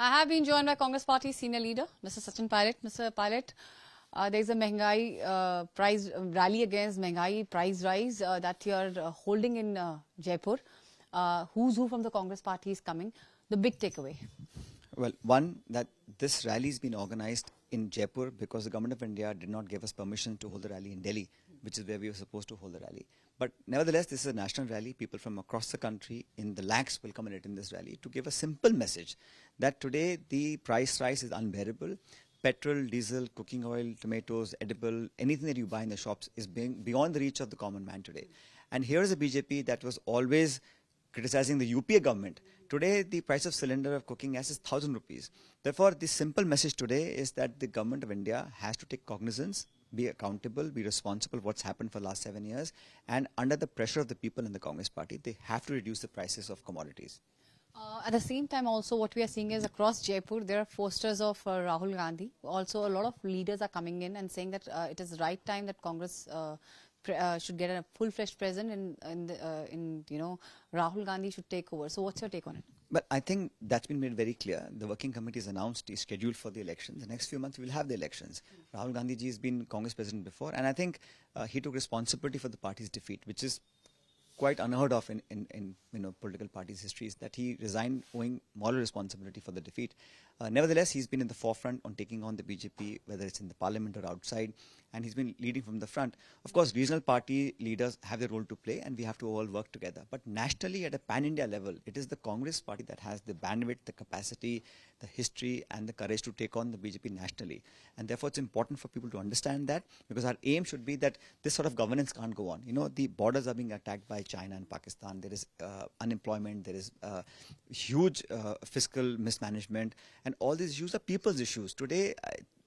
I have been joined by Congress Party senior leader, Mr. Sachin Pilot. Mr. Pilot, uh, there is a Mengai uh, price rally against Mengai price rise uh, that you are uh, holding in uh, Jaipur. Uh, who's who from the Congress Party is coming? The big takeaway. Well, one that this rally has been organized in Jaipur because the government of India did not give us permission to hold the rally in Delhi which is where we were supposed to hold the rally. But nevertheless, this is a national rally. People from across the country in the lakhs will come and attend this rally to give a simple message that today the price rise is unbearable. Petrol, diesel, cooking oil, tomatoes, edible, anything that you buy in the shops is being beyond the reach of the common man today. And here is a BJP that was always criticizing the UPA government. Today, the price of cylinder of cooking gas is 1000 rupees. Therefore, the simple message today is that the government of India has to take cognizance be accountable, be responsible what's happened for the last seven years, and under the pressure of the people in the Congress party, they have to reduce the prices of commodities. Uh, at the same time, also what we are seeing is across Jaipur, there are posters of uh, Rahul Gandhi. Also, a lot of leaders are coming in and saying that uh, it is the right time that Congress uh, uh, should get a full-fledged president, and in, uh, in, you know Rahul Gandhi should take over. So, what's your take on it? But I think that's been made very clear. The working committee has announced is scheduled for the elections. The next few months, we will have the elections. Mm. Rahul Gandhi ji has been Congress president before, and I think uh, he took responsibility for the party's defeat, which is quite unheard of in, in, in you know, political parties' histories, that he resigned owing moral responsibility for the defeat. Uh, nevertheless, he's been in the forefront on taking on the BJP, whether it's in the parliament or outside and he's been leading from the front. Of course, regional party leaders have their role to play, and we have to all work together. But nationally, at a pan-India level, it is the Congress party that has the bandwidth, the capacity, the history, and the courage to take on the BJP nationally. And therefore, it's important for people to understand that, because our aim should be that this sort of governance can't go on. You know, the borders are being attacked by China and Pakistan. There is uh, unemployment. There is uh, huge uh, fiscal mismanagement, and all these issues are people's issues. Today,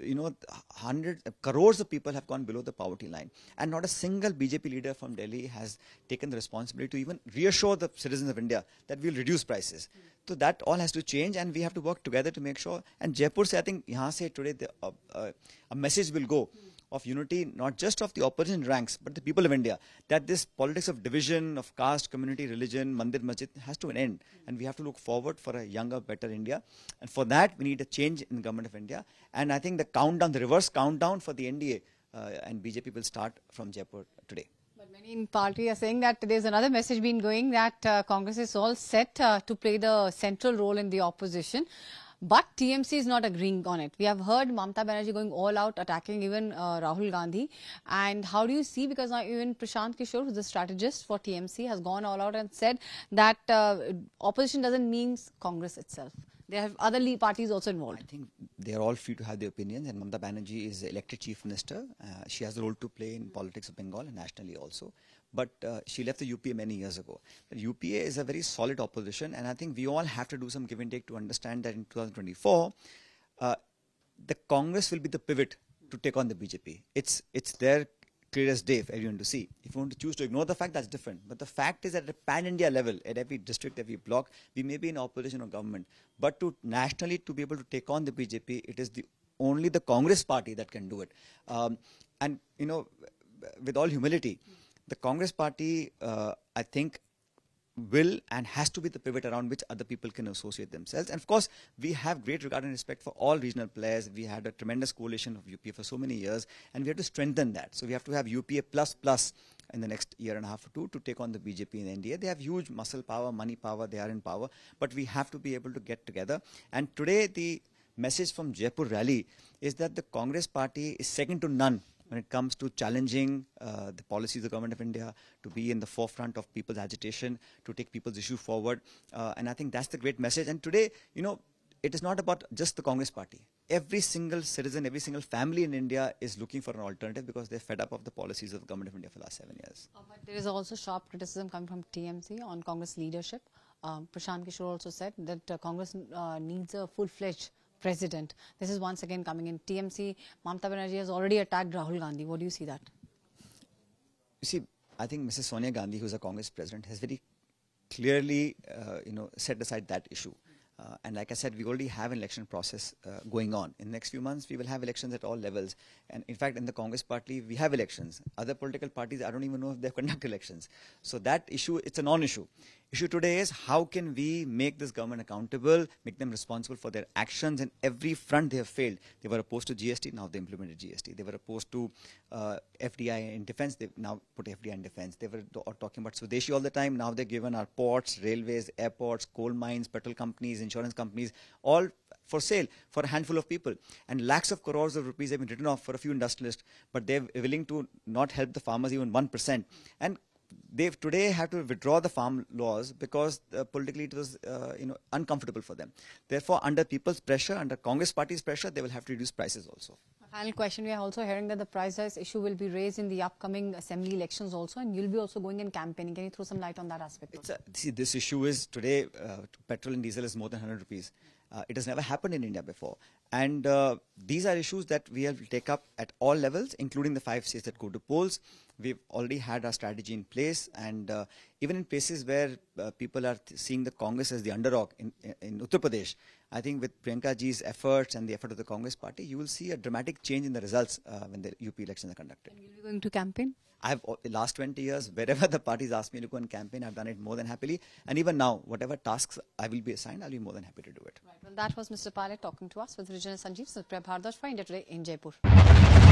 you know, hundreds, crores of people have gone below the poverty line. And not a single BJP leader from Delhi has taken the responsibility to even reassure the citizens of India that we'll reduce prices. Mm. So that all has to change and we have to work together to make sure. And Jaipur, say, I think, here today the, uh, uh, a message will go mm of unity, not just of the opposition ranks, but the people of India, that this politics of division, of caste, community, religion, mandir, masjid has to an end. And we have to look forward for a younger, better India. And for that, we need a change in the government of India. And I think the countdown, the reverse countdown for the NDA uh, and BJP will start from Jaipur today. But many in party are saying that there's another message being going that uh, Congress is all set uh, to play the central role in the opposition. But TMC is not agreeing on it. We have heard Mamta Banerjee going all out, attacking even uh, Rahul Gandhi. And how do you see, because now even Prashant Kishore, who's the strategist for TMC, has gone all out and said that uh, opposition doesn't mean Congress itself. They have other parties also involved. I think they are all free to have their opinions, and Mamata Banerjee is elected chief minister. Uh, she has a role to play in politics of Bengal and nationally also. But uh, she left the UPA many years ago. UPA is a very solid opposition, and I think we all have to do some give and take to understand that in 2024, uh, the Congress will be the pivot to take on the BJP. It's it's their clear as day for everyone to see. If you want to choose to ignore the fact, that's different. But the fact is that at a pan-India level, at every district, every block, we may be in opposition or government. But to nationally, to be able to take on the BJP, it is the only the Congress party that can do it. Um, and, you know, with all humility, the Congress party, uh, I think, will and has to be the pivot around which other people can associate themselves. And of course, we have great regard and respect for all regional players. We had a tremendous coalition of UPA for so many years, and we have to strengthen that. So we have to have UPA plus plus in the next year and a half or two to take on the BJP in India. They have huge muscle power, money power, they are in power, but we have to be able to get together. And today, the message from Jaipur rally is that the Congress party is second to none when it comes to challenging uh, the policies of the government of India, to be in the forefront of people's agitation, to take people's issue forward. Uh, and I think that's the great message. And today, you know, it is not about just the Congress party. Every single citizen, every single family in India is looking for an alternative because they're fed up of the policies of the government of India for the last seven years. Uh, but there is also sharp criticism coming from TMC on Congress leadership. Um, Prashant Kishore also said that uh, Congress uh, needs a full-fledged president. This is once again coming in. TMC, Mamata Banerjee has already attacked Rahul Gandhi. What do you see that? You see, I think Mrs. Sonia Gandhi, who's a Congress president, has very clearly, uh, you know, set aside that issue. Uh, and like I said, we already have an election process uh, going on. In the next few months, we will have elections at all levels. And in fact, in the Congress party, we have elections. Other political parties, I don't even know if they conduct elections. So that issue, it's a non-issue. Issue today is how can we make this government accountable, make them responsible for their actions in every front they have failed. They were opposed to GST, now they implemented GST. They were opposed to uh, FDI in defense, they now put FDI in defense. They were talking about Swadeshi all the time, now they're given our ports, railways, airports, coal mines, petrol companies, insurance companies, all for sale for a handful of people. And lakhs of crores of rupees have been written off for a few industrialists, but they're willing to not help the farmers even 1%. And they today have to withdraw the farm laws because uh, politically it was uh, you know uncomfortable for them. Therefore, under people's pressure, under Congress party's pressure, they will have to reduce prices also. Final question: We are also hearing that the price issue will be raised in the upcoming assembly elections also, and you'll be also going and campaigning. Can you throw some light on that aspect? A, see, this issue is today uh, petrol and diesel is more than 100 rupees. Uh, it has never happened in India before. And uh, these are issues that we will take up at all levels, including the five states that go to polls. We've already had our strategy in place, and uh, even in places where uh, people are seeing the Congress as the underdog in, in Uttar Pradesh, I think with Priyanka ji's efforts and the effort of the Congress party, you will see a dramatic change in the results uh, when the UP elections are conducted. And you'll be going to campaign? I've the last 20 years, wherever the parties asked me to go and campaign, I've done it more than happily. And even now, whatever tasks I will be assigned, I'll be more than happy to do it. Right. Well, that was Mr. Pilot talking to us with Sanjeev Suprabha, Bharadwaj for India Today in Jaipur.